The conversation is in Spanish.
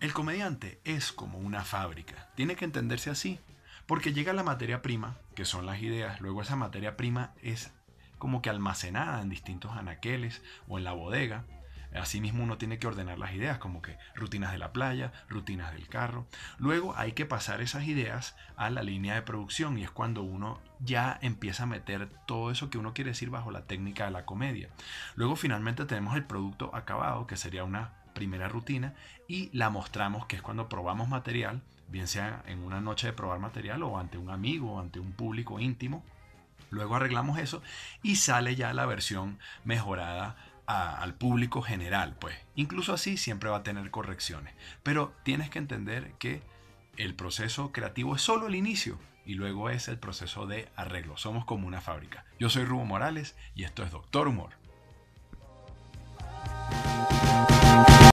El comediante es como una fábrica, tiene que entenderse así, porque llega la materia prima, que son las ideas, luego esa materia prima es como que almacenada en distintos anaqueles o en la bodega. Asimismo uno tiene que ordenar las ideas, como que rutinas de la playa, rutinas del carro. Luego hay que pasar esas ideas a la línea de producción y es cuando uno ya empieza a meter todo eso que uno quiere decir bajo la técnica de la comedia. Luego finalmente tenemos el producto acabado, que sería una primera rutina y la mostramos, que es cuando probamos material, bien sea en una noche de probar material o ante un amigo o ante un público íntimo. Luego arreglamos eso y sale ya la versión mejorada al público general, pues. Incluso así siempre va a tener correcciones. Pero tienes que entender que el proceso creativo es solo el inicio y luego es el proceso de arreglo. Somos como una fábrica. Yo soy Rubo Morales y esto es Doctor Humor.